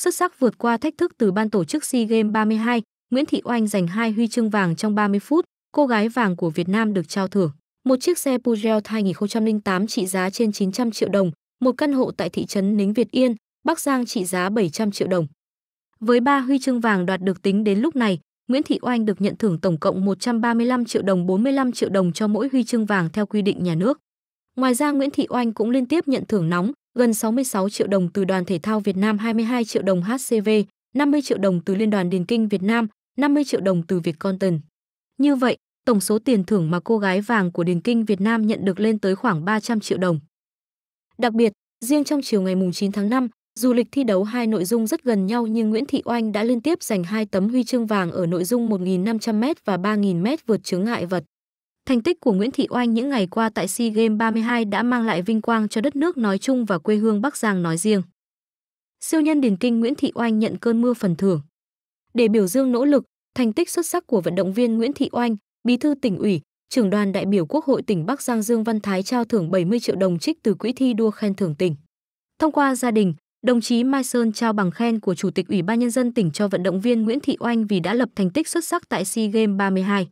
Xuất sắc vượt qua thách thức từ ban tổ chức SEA Games 32, Nguyễn Thị Oanh giành hai huy chương vàng trong 30 phút, cô gái vàng của Việt Nam được trao thưởng. Một chiếc xe Peugeot 2008 trị giá trên 900 triệu đồng, một căn hộ tại thị trấn Nính Việt Yên, Bắc Giang trị giá 700 triệu đồng. Với ba huy chương vàng đoạt được tính đến lúc này, Nguyễn Thị Oanh được nhận thưởng tổng cộng 135 triệu đồng 45 triệu đồng cho mỗi huy chương vàng theo quy định nhà nước. Ngoài ra Nguyễn Thị Oanh cũng liên tiếp nhận thưởng nóng, gần 66 triệu đồng từ Đoàn Thể thao Việt Nam 22 triệu đồng HCV, 50 triệu đồng từ Liên đoàn Điền Kinh Việt Nam, 50 triệu đồng từ việt content Như vậy, tổng số tiền thưởng mà cô gái vàng của Điền Kinh Việt Nam nhận được lên tới khoảng 300 triệu đồng. Đặc biệt, riêng trong chiều ngày 9 tháng 5, dù lịch thi đấu hai nội dung rất gần nhau nhưng Nguyễn Thị Oanh đã liên tiếp giành hai tấm huy chương vàng ở nội dung 1.500m và 3.000m vượt chướng ngại vật. Thành tích của Nguyễn Thị Oanh những ngày qua tại SEA Games 32 đã mang lại vinh quang cho đất nước nói chung và quê hương Bắc Giang nói riêng. Siêu nhân điền kinh Nguyễn Thị Oanh nhận cơn mưa phần thưởng. Để biểu dương nỗ lực, thành tích xuất sắc của vận động viên Nguyễn Thị Oanh, Bí thư tỉnh ủy, trưởng đoàn đại biểu Quốc hội tỉnh Bắc Giang Dương Văn Thái trao thưởng 70 triệu đồng trích từ quỹ thi đua khen thưởng tỉnh. Thông qua gia đình, đồng chí Mai Sơn trao bằng khen của Chủ tịch Ủy ban Nhân dân tỉnh cho vận động viên Nguyễn Thị Oanh vì đã lập thành tích xuất sắc tại SEA Games 32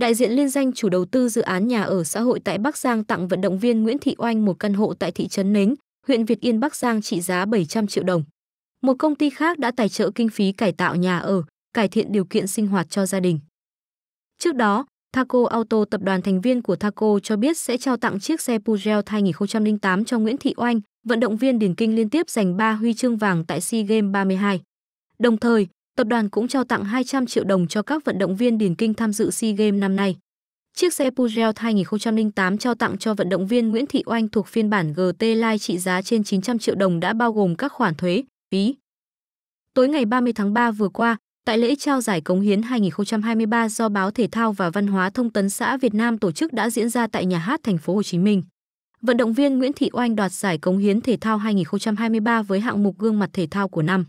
đại diện liên danh chủ đầu tư dự án nhà ở xã hội tại Bắc Giang tặng vận động viên Nguyễn Thị Oanh một căn hộ tại thị trấn Nến, huyện Việt Yên Bắc Giang trị giá 700 triệu đồng. Một công ty khác đã tài trợ kinh phí cải tạo nhà ở, cải thiện điều kiện sinh hoạt cho gia đình. Trước đó, Thaco Auto tập đoàn thành viên của Thaco cho biết sẽ trao tặng chiếc xe Peugeot 2008 cho Nguyễn Thị Oanh, vận động viên điền kinh liên tiếp giành 3 huy chương vàng tại SEA Games 32. Đồng thời, Tập đoàn cũng trao tặng 200 triệu đồng cho các vận động viên điền kinh tham dự SEA Games năm nay. Chiếc xe Peugeot 2008 trao tặng cho vận động viên Nguyễn Thị Oanh thuộc phiên bản GT Line trị giá trên 900 triệu đồng đã bao gồm các khoản thuế, phí. Tối ngày 30 tháng 3 vừa qua, tại lễ trao giải cống hiến 2023 do báo Thể thao và Văn hóa Thông tấn xã Việt Nam tổ chức đã diễn ra tại nhà hát thành phố Hồ Chí Minh. Vận động viên Nguyễn Thị Oanh đoạt giải cống hiến thể thao 2023 với hạng mục gương mặt thể thao của năm.